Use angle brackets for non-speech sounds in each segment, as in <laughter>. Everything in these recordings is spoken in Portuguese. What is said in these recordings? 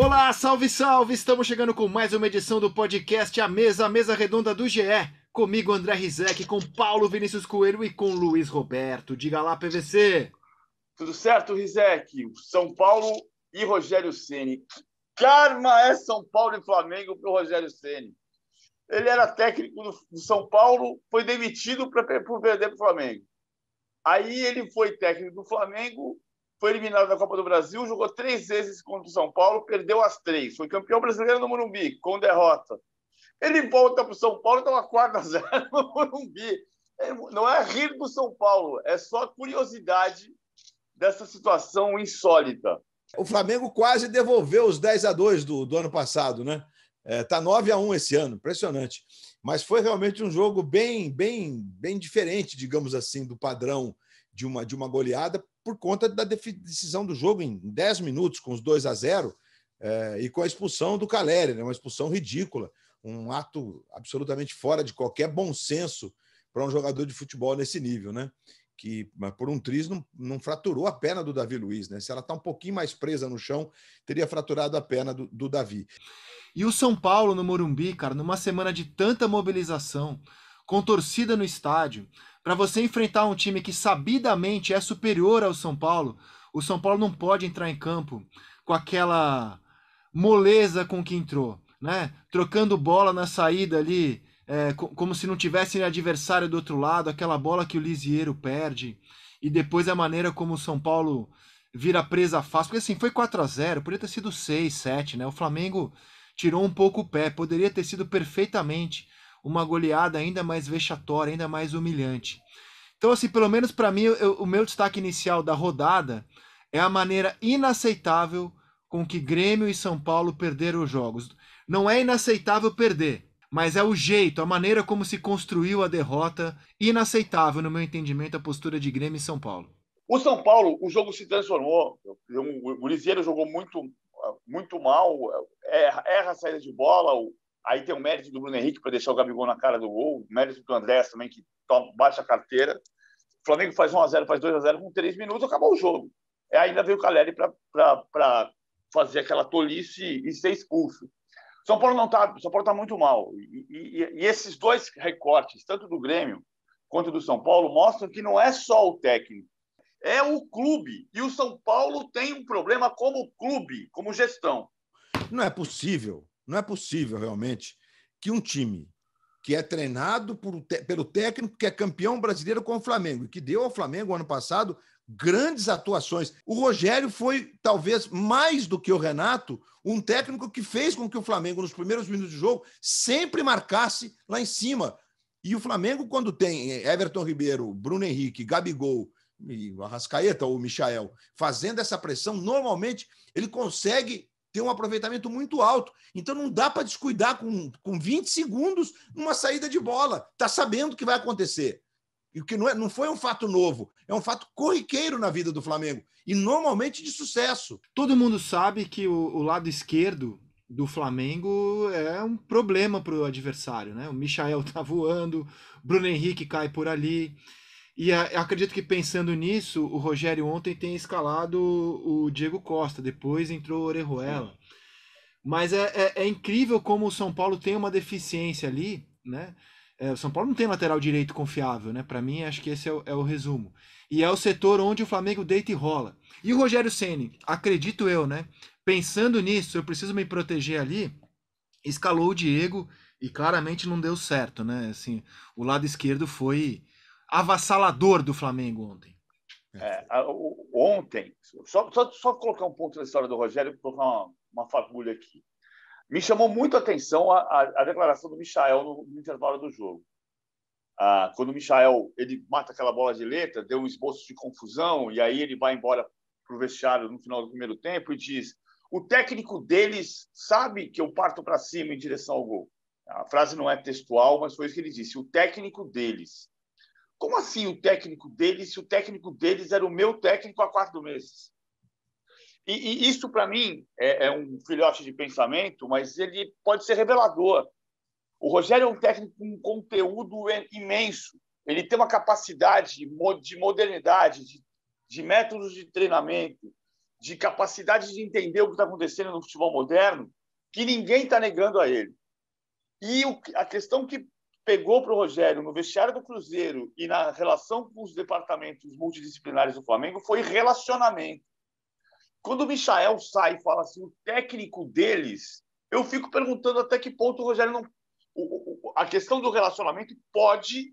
Olá, salve, salve! Estamos chegando com mais uma edição do podcast A Mesa, a Mesa Redonda do GE. Comigo, André Rizek, com Paulo Vinícius Coelho e com Luiz Roberto. Diga lá, PVC. Tudo certo, Rizek? São Paulo e Rogério Ceni. Karma é São Paulo e Flamengo para o Rogério Ceni. Ele era técnico do São Paulo, foi demitido para perder para o Flamengo. Aí ele foi técnico do Flamengo, foi eliminado da Copa do Brasil, jogou três vezes contra o São Paulo, perdeu as três. Foi campeão brasileiro no Morumbi, com derrota. Ele volta para o São Paulo e toma 4x0 <laughs> no Morumbi. É, não é rir do São Paulo, é só curiosidade dessa situação insólita. O Flamengo quase devolveu os 10 a 2 do, do ano passado, né? É, tá 9 a 1 esse ano, impressionante. Mas foi realmente um jogo bem, bem, bem diferente, digamos assim, do padrão de uma, de uma goleada, por conta da decisão do jogo em 10 minutos, com os 2 a 0 eh, e com a expulsão do Caleri, né? uma expulsão ridícula, um ato absolutamente fora de qualquer bom senso para um jogador de futebol nesse nível, né? Que por um triz não, não fraturou a perna do Davi Luiz, né? Se ela está um pouquinho mais presa no chão, teria fraturado a perna do, do Davi. E o São Paulo no Morumbi, cara, numa semana de tanta mobilização, com torcida no estádio, para você enfrentar um time que sabidamente é superior ao São Paulo, o São Paulo não pode entrar em campo com aquela moleza com que entrou, né? Trocando bola na saída ali, é, como se não tivesse adversário do outro lado, aquela bola que o Lisieiro perde, e depois a maneira como o São Paulo vira presa fácil, porque assim, foi 4 a 0 poderia ter sido 6, 7, né? O Flamengo tirou um pouco o pé, poderia ter sido perfeitamente uma goleada ainda mais vexatória, ainda mais humilhante. Então, assim, pelo menos para mim, eu, o meu destaque inicial da rodada é a maneira inaceitável com que Grêmio e São Paulo perderam os jogos. Não é inaceitável perder, mas é o jeito, a maneira como se construiu a derrota. Inaceitável, no meu entendimento, a postura de Grêmio e São Paulo. O São Paulo, o jogo se transformou. O Lisieiro jogou muito, muito mal, erra a saída de bola. Aí tem o mérito do Bruno Henrique para deixar o Gabigol na cara do gol, o mérito do André também, que toma, a carteira. O Flamengo faz 1x0, faz 2x0 com 3 minutos, acabou o jogo. E é, ainda veio o Caleri para fazer aquela tolice e ser expulso. São Paulo não está, São Paulo está muito mal. E, e, e, esses dois recortes, tanto do Grêmio quanto do São Paulo, mostram que não é só o técnico, é o clube. E o São Paulo tem um problema como clube, como gestão. Não é possível não é possível, realmente, que um time que é treinado por, pelo técnico que é campeão brasileiro com o Flamengo e que deu ao Flamengo ano passado grandes atuações. O Rogério foi, talvez mais do que o Renato, um técnico que fez com que o Flamengo, nos primeiros minutos de jogo, sempre marcasse lá em cima. E o Flamengo, quando tem eh, Everton Ribeiro, Bruno Henrique, Gabigol, e Arrascaeta ou Michael fazendo essa pressão, normalmente ele consegue tem um aproveitamento muito alto. Então não dá para descuidar com, com 20 segundos numa saída de bola. Está sabendo o que vai acontecer. E o que não, é, não foi um fato novo, é um fato corriqueiro na vida do Flamengo. E normalmente de sucesso. Todo mundo sabe que o, o lado esquerdo do Flamengo é um problema para o adversário, né? O Michael tá voando, Bruno Henrique cai por ali. E ah, acredito que pensando nisso, o Rogério ontem tem escalado o Diego Costa, depois entrou o Orejuela. Sim. Mas é, é, é, incrível como o São Paulo tem uma deficiência ali, né? É, o São Paulo não tem lateral direito confiável, né? Para mim, acho que esse é o, é o resumo. E é o setor onde o Flamengo deita e rola. E o Rogério Ceni, acredito eu, né? Pensando nisso, eu preciso me proteger ali. Escalou o Diego e claramente não deu certo, né? Assim, o lado esquerdo foi avassalador do Flamengo ontem. É, ontem, só, só, só, colocar um ponto na história do Rogério, colocar uma, uma fagulha aqui. Me chamou muito a atenção a, a, a declaração do Michael no, no intervalo do jogo. Ah, quando o Michael ele mata aquela bola de letra, deu um esboço de confusão, e aí ele vai embora para o vestiário no final do primeiro tempo e diz: O técnico deles sabe que eu parto para cima em direção ao gol. A frase não é textual, mas foi isso que ele disse. O técnico deles como assim o técnico deles, se o técnico deles era o meu técnico há quatro meses? E, e isso, para mim, é, é, um filhote de pensamento, mas ele pode ser revelador. O Rogério é um técnico com um conteúdo imenso. Ele tem uma capacidade de modernidade, de, de métodos de treinamento, de capacidade de entender o que está acontecendo no futebol moderno, que ninguém está negando a ele. E a questão que pegou para o Rogério no vestiário do Cruzeiro e na relação com os departamentos multidisciplinares do Flamengo foi relacionamento. Quando o Michael sai e fala assim, o técnico deles, eu fico perguntando até que ponto o Rogério não. a questão do relacionamento pode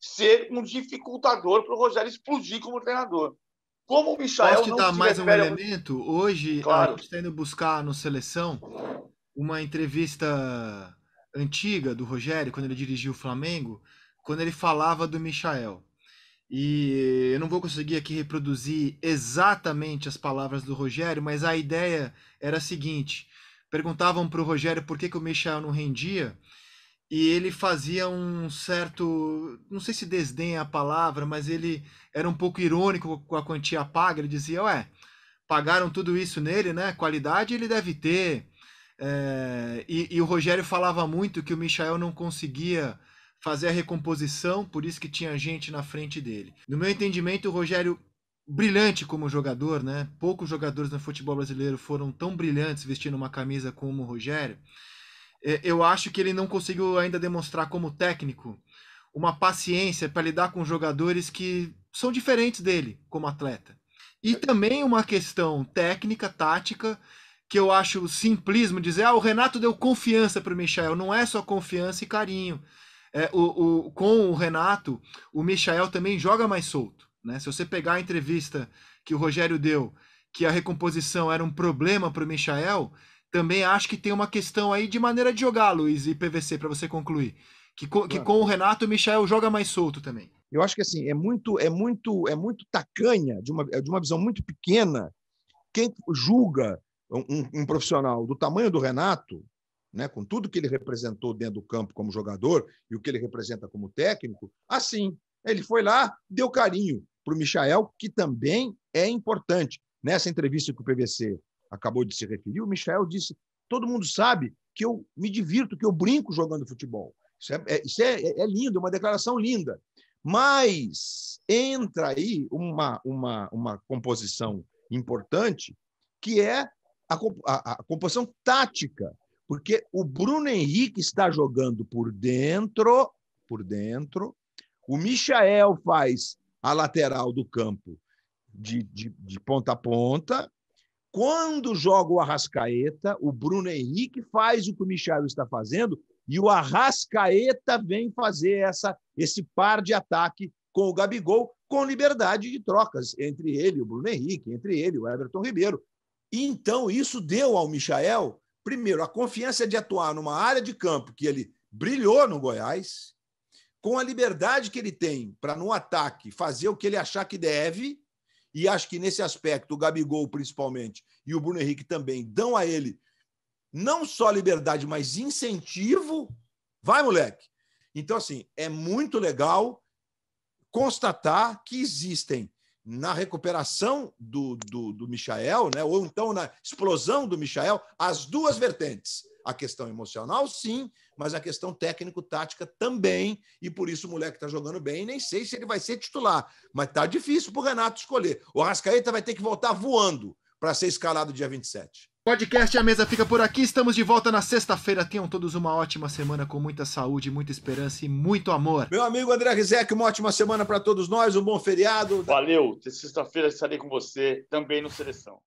ser um dificultador para o Rogério explodir como treinador. Como o Michael. Posso te dar mais um elemento? Hoje, claro. a gente está indo buscar no seleção uma entrevista antiga do Rogério, quando ele dirigiu o Flamengo, quando ele falava do Michael. E eu não vou conseguir aqui reproduzir exatamente as palavras do Rogério, mas a ideia era a seguinte: perguntavam para o Rogério por que, que o Michael não rendia, e ele fazia um certo. Não sei se desdém a palavra, mas ele era um pouco irônico com a quantia paga. Ele dizia: Ué, pagaram tudo isso nele, né? Qualidade ele deve ter, é, e, e, o Rogério falava muito que o Michael não conseguia fazer a recomposição, por isso que tinha gente na frente dele. No meu entendimento, o Rogério brilhante como jogador, né? Poucos jogadores no futebol brasileiro foram tão brilhantes vestindo uma camisa como o Rogério. É, eu acho que ele não conseguiu ainda demonstrar como técnico uma paciência para lidar com jogadores que são diferentes dele como atleta. E também uma questão técnica, tática, que eu acho simplismo dizer, ah, o Renato deu confiança para o Michel. Não é só confiança e carinho. É, o, o, com o Renato, o Michel também joga mais solto. Né? Se você pegar a entrevista que o Rogério deu, que a recomposição era um problema para o Michel, também acho que tem uma questão aí de maneira de jogar, Luiz, e PVC, para você concluir. Que, co, que com o Renato, o Michel joga mais solto também. Eu acho que assim, é muito, é muito, é muito tacanha, de uma, de uma visão muito pequena, quem julga um, um profissional do tamanho do Renato, né, com tudo que ele representou dentro do campo como jogador e o que ele representa como técnico, assim. Ele foi lá, deu carinho para o Michael, que também é importante. Nessa entrevista que o PVC acabou de se referir, o Michael disse: todo mundo sabe que eu me divirto, que eu brinco jogando futebol. Isso é, é, isso é, é lindo, é uma declaração linda. Mas entra aí uma, uma, uma composição importante, que é a, a, a composição tática, porque o Bruno Henrique está jogando por dentro, por dentro, o Michael faz a lateral do campo de, de, de ponta a ponta. Quando joga o Arrascaeta, o Bruno Henrique faz o que o Michael está fazendo e o Arrascaeta vem fazer essa, esse par de ataque com o Gabigol, com liberdade de trocas entre ele, o Bruno Henrique, entre ele, o Everton Ribeiro, e então isso deu ao Michael, primeiro, a confiança de atuar numa área de campo que ele brilhou no Goiás, com a liberdade que ele tem para, no ataque, fazer o que ele achar que deve. E acho que nesse aspecto, o Gabigol, principalmente, e o Bruno Henrique também dão a ele não só liberdade, mas incentivo. Vai, moleque! Então, assim, é muito legal constatar que existem na recuperação do, do, do Michael, né? ou então na explosão do Michael, as duas vertentes. A questão emocional, sim, mas a questão técnico-tática também. E por isso o moleque está jogando bem. Nem sei se ele vai ser titular, mas está difícil para o Renato escolher. O Arrascaeta vai ter que voltar voando para ser escalado dia 27. Podcast A Mesa fica por aqui. Estamos de volta na sexta-feira. Tenham todos uma ótima semana com muita saúde, muita esperança e muito amor. Meu amigo André Rizek, uma ótima semana para todos nós, um bom feriado. Valeu. Sexta-feira estarei com você também no Seleção.